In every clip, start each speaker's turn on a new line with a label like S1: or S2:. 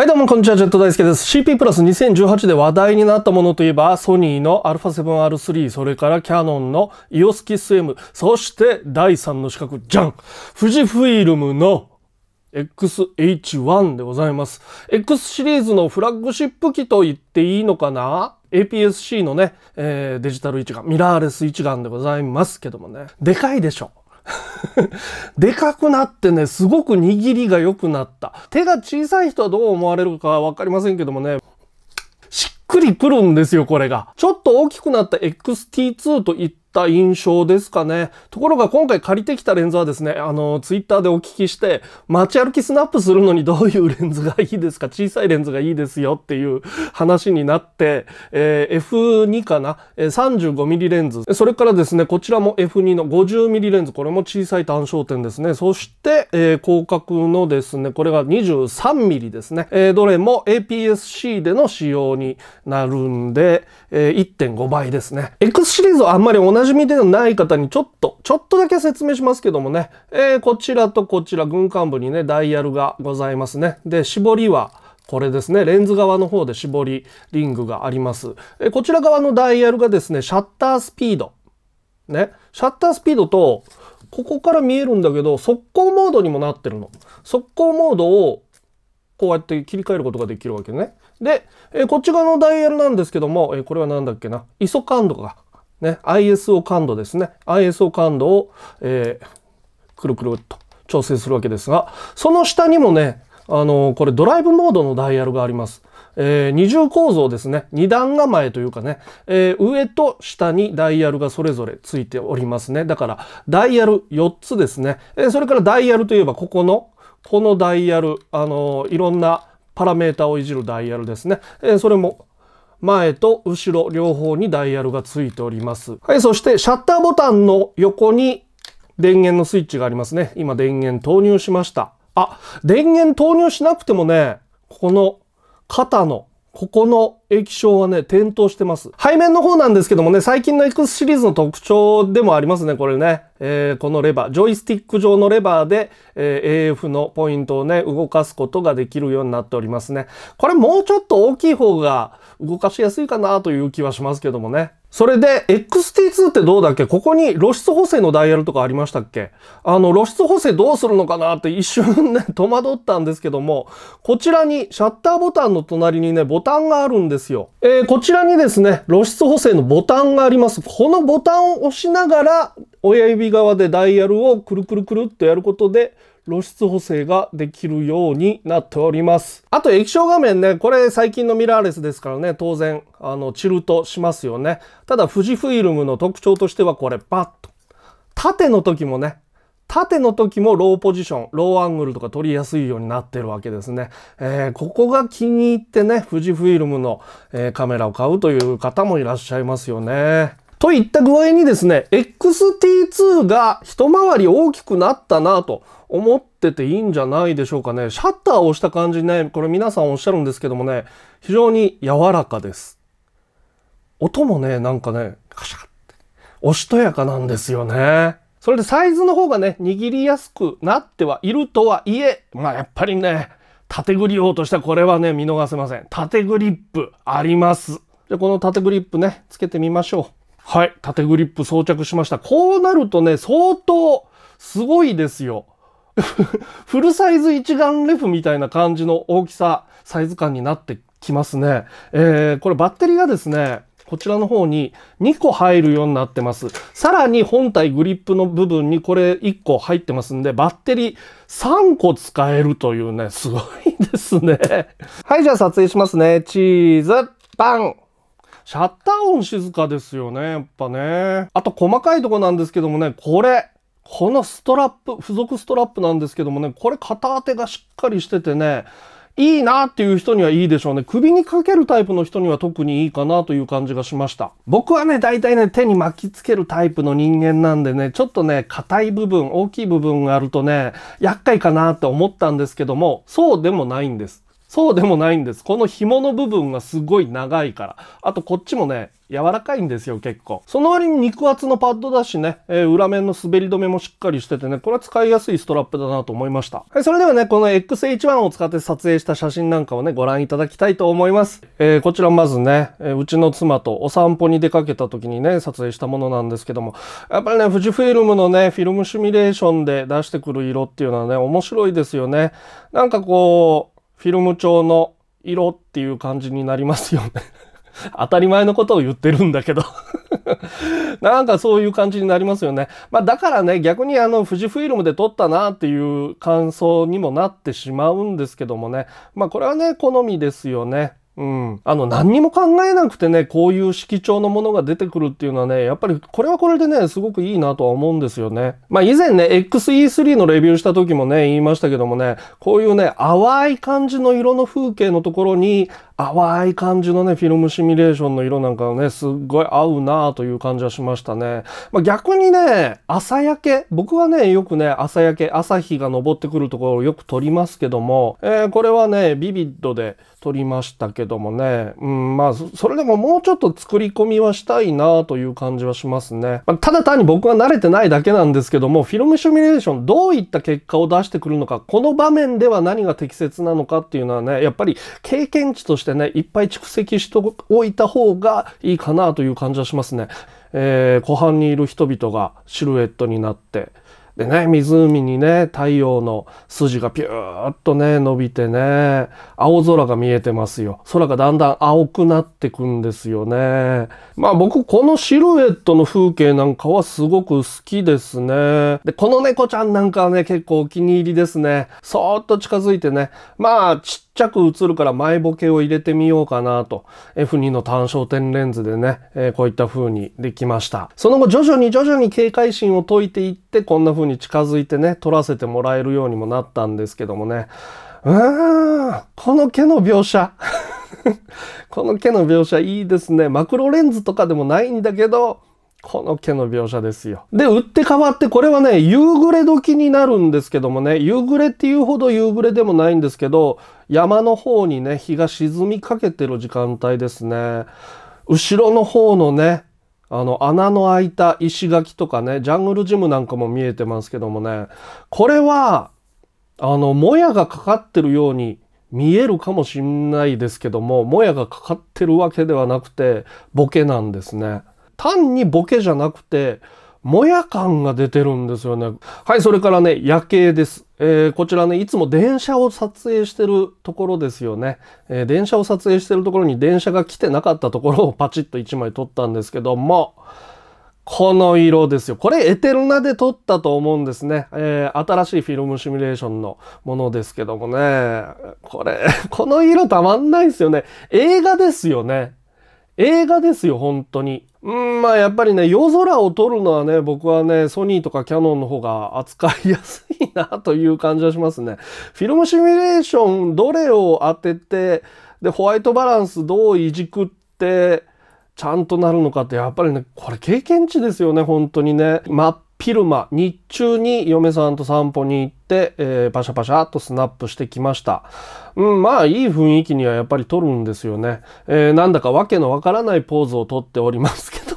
S1: はいどうもこんにちは、ジェット大輔です。CP プラス2018で話題になったものといえば、ソニーの α7R3、それからキャノンの EOS k i s m そして第3の資格、じゃん富士フィルムの XH1 でございます。X シリーズのフラッグシップ機と言っていいのかな APS-C のね、えー、デジタル一眼、ミラーレス一眼でございますけどもね。でかいでしょ でかくなってね、すごく握りが良くなった。手が小さい人はどう思われるかわかりませんけどもね、しっくりくるんですよ、これが。ちょっと大きくなった XT2 と一た印象ですかね。ところが今回借りてきたレンズはですね、あの、ツイッターでお聞きして、街歩きスナップするのにどういうレンズがいいですか小さいレンズがいいですよっていう話になって、えー、F2 かな、え 35mm レンズ。それからですね、こちらも F2 の 50mm レンズ。これも小さい単焦点ですね。そして、えー、広角のですね、これが 23mm ですね。えー、どれも APS-C での使用になるんで、えー、1.5倍ですね。X シリーズはあんまり同じ馴染みでない方にちょっと、ちょっとだけ説明しますけどもね、えー、こちらとこちら、軍艦部にね、ダイヤルがございますね。で、絞りは、これですね、レンズ側の方で絞りリングがあります。えこちら側のダイヤルがですね、シャッタースピード。ね、シャッタースピードと、ここから見えるんだけど、速攻モードにもなってるの。速攻モードを、こうやって切り替えることができるわけね。で、えこっち側のダイヤルなんですけども、えこれは何だっけな、ISO 感度がね、ISO 感度ですね。ISO 感度を、えー、くるくるっと調整するわけですが、その下にもね、あのー、これドライブモードのダイヤルがあります。えー、二重構造ですね。二段構えというかね、えー、上と下にダイヤルがそれぞれついておりますね。だから、ダイヤル4つですね。えー、それからダイヤルといえば、ここの、このダイヤル、あのいろんなパラメータをいじるダイヤルですね。えそれも前と後ろ両方にダイヤルがついております。はい、そしてシャッターボタンの横に電源のスイッチがありますね。今電源投入しました。あ、電源投入しなくてもね、この肩のここの液晶はね、点灯してます。背面の方なんですけどもね、最近の X シリーズの特徴でもありますね、これね。えー、このレバー、ジョイスティック上のレバーで、えー、AF のポイントをね、動かすことができるようになっておりますね。これもうちょっと大きい方が動かしやすいかなという気はしますけどもね。それで XT2 ってどうだっけここに露出補正のダイヤルとかありましたっけあの露出補正どうするのかなって一瞬ね、戸惑ったんですけども、こちらにシャッターボタンの隣にね、ボタンがあるんですよ。えー、こちらにですね、露出補正のボタンがあります。このボタンを押しながら、親指側でダイヤルをくるくるくるっとやることで、露出補正ができるようになっております。あと液晶画面ね、これ最近のミラーレスですからね、当然、あの、チルトしますよね。ただ、富士フイルムの特徴としてはこれ、パッと。縦の時もね、縦の時もローポジション、ローアングルとか取りやすいようになってるわけですね。えー、ここが気に入ってね、富士フイルムの、えー、カメラを買うという方もいらっしゃいますよね。といった具合にですね、XT2 が一回り大きくなったなと思ってていいんじゃないでしょうかね。シャッターを押した感じね、これ皆さんおっしゃるんですけどもね、非常に柔らかです。音もね、なんかね、カシャって、おしとやかなんですよね。それでサイズの方がね、握りやすくなってはいるとはいえ、まあやっぱりね、縦グリ用としはこれはね、見逃せません。縦グリップあります。じゃこの縦グリップね、つけてみましょう。はい、縦グリップ装着しました。こうなるとね、相当すごいですよ。フルサイズ一眼レフみたいな感じの大きさ、サイズ感になってきますね。えー、これバッテリーがですね、こちらの方に2個入るようになってます。さらに本体グリップの部分にこれ1個入ってますんで、バッテリー3個使えるというね、すごいですね。はい、じゃあ撮影しますね。チーズ、パンシャッター音静かですよね、やっぱね。あと細かいとこなんですけどもね、これ。このストラップ、付属ストラップなんですけどもね、これ片当てがしっかりしててね、いいなっていう人にはいいでしょうね。首にかけるタイプの人には特にいいかなという感じがしました。僕はね、大体ね、手に巻きつけるタイプの人間なんでね、ちょっとね、硬い部分、大きい部分があるとね、厄介かなって思ったんですけども、そうでもないんです。そうでもないんです。この紐の部分がすごい長いから。あとこっちもね、柔らかいんですよ、結構。その割に肉厚のパッドだしね、えー、裏面の滑り止めもしっかりしててね、これは使いやすいストラップだなと思いました。はい、それではね、この XH1 を使って撮影した写真なんかをね、ご覧いただきたいと思います。えー、こちらまずね、えー、うちの妻とお散歩に出かけた時にね、撮影したものなんですけども、やっぱりね、富士フィルムのね、フィルムシミュレーションで出してくる色っていうのはね、面白いですよね。なんかこう、フィルム調の色っていう感じになりますよね 当たり前のことを言ってるんだけど なんかそういう感じになりますよね。まあだからね、逆にあの富士フイルムで撮ったなっていう感想にもなってしまうんですけどもね。まあこれはね、好みですよね。うん、あの何にも考えなくてねこういう色調のものが出てくるっていうのはねやっぱりこれはこれでねすごくいいなとは思うんですよね。まあ以前ね XE3 のレビューした時もね言いましたけどもねこういうね淡い感じの色の風景のところに淡い感じのね、フィルムシミュレーションの色なんかね、すっごい合うなという感じはしましたね。まあ、逆にね、朝焼け、僕はね、よくね、朝焼け、朝日が昇ってくるところをよく撮りますけども、えー、これはね、ビビッドで撮りましたけどもね、うん、まあ、それでももうちょっと作り込みはしたいなという感じはしますね。まあ、ただ単に僕は慣れてないだけなんですけども、フィルムシミュレーション、どういった結果を出してくるのか、この場面では何が適切なのかっていうのはね、やっぱり経験値としてしてね、いっぱい蓄積しておいた方がいいかなという感じはしますね。えー、湖畔にいる人々がシルエットになって、でね、湖にね、太陽の筋がピューっとね、伸びてね、青空が見えてますよ。空がだんだん青くなってくんですよね。まあ僕、このシルエットの風景なんかはすごく好きですね。で、この猫ちゃんなんかはね、結構お気に入りですね。そーっと近づいてね、まあ、ちっちゃく映るから前ボケを入れてみようかなと、F2 の単焦点レンズでね、えこういった風にできました。その後徐々に徐々に警戒心を解いていって、こんな風に近づいてね、撮らせてもらえるようにもなったんですけどもね、うーん、この毛の描写。この毛の描写いいですね。マクロレンズとかでもないんだけど、この毛の描写ですよ。で、売って変わって、これはね、夕暮れ時になるんですけどもね、夕暮れっていうほど夕暮れでもないんですけど、山の方にね、日が沈みかけてる時間帯ですね。後ろの方のね、あの、穴の開いた石垣とかね、ジャングルジムなんかも見えてますけどもね、これは、あの、もやがかかってるように見えるかもしんないですけども、もやがかかってるわけではなくて、ボケなんですね。単にボケじゃなくて、もや感が出てるんですよね。はい、それからね、夜景です。えー、こちらね、いつも電車を撮影してるところですよね。えー、電車を撮影してるところに電車が来てなかったところを パチッと1枚撮ったんですけども、この色ですよ。これエテルナで撮ったと思うんですね。えー、新しいフィルムシミュレーションのものですけどもね。これ、この色たまんないですよね。映画ですよね。映画ですよ、本当に。うん、まあやっぱりね、夜空を撮るのはね、僕はね、ソニーとかキャノンの方が扱いやすいなという感じはしますね。フィルムシミュレーション、どれを当てて、で、ホワイトバランスどういじくって、ちゃんとなるのかって、やっぱりね、これ経験値ですよね、本当にね。真っ昼間、日中に嫁さんと散歩に行って、、えー、パシャパシャとスナップしてきました。うん、まあいい雰囲気にはやっぱり撮るんですよね。えー、なんだかわけのわからないポーズをとっておりますけど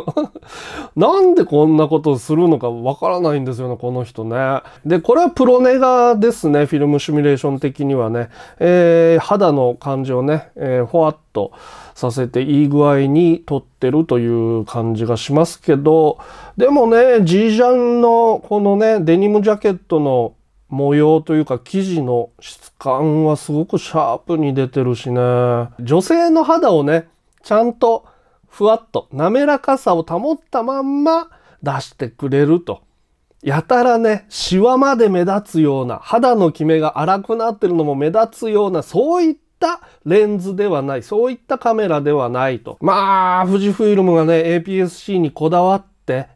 S1: なんでこんなことするのかわからないんですよね、この人ね。で、これはプロネガですね、フィルムシミュレーション的にはね。えー、肌の感じをね、えー、ふわっとさせていい具合に撮ってるという感じがしますけど、でもね、G ジャンのこのね、デニムジャケットの模様というか生地の質感はすごくシャープに出てるしね。女性の肌をね、ちゃんとふわっと滑らかさを保ったまんま出してくれると。やたらね、シワまで目立つような、肌のキメが荒くなってるのも目立つような、そういったレンズではない、そういったカメラではないと。まあ、富士フイルムがね、APS-C にこだわって、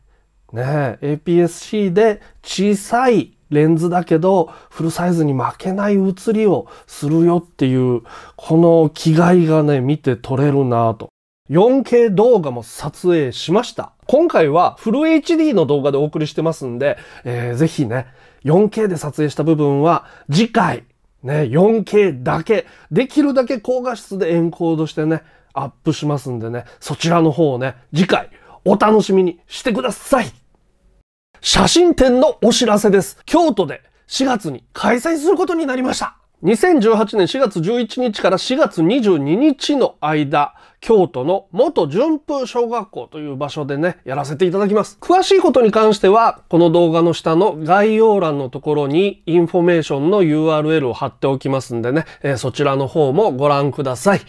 S1: ね、APS-C で小さいレンズだけど、フルサイズに負けない写りをするよっていう、この気概がね、見て取れるなと。4K 動画も撮影しました。今回はフル HD の動画でお送りしてますんで、えー、ぜひね、4K で撮影した部分は次回、ね、4K だけ、できるだけ高画質でエンコードしてね、アップしますんでね、そちらの方をね、次回お楽しみにしてください写真展のお知らせです。京都で4月に開催することになりました。2018年4月11日から4月22日の間、京都の元順風小学校という場所でね、やらせていただきます。詳しいことに関しては、この動画の下の概要欄のところにインフォメーションの URL を貼っておきますんでね、えー、そちらの方もご覧ください。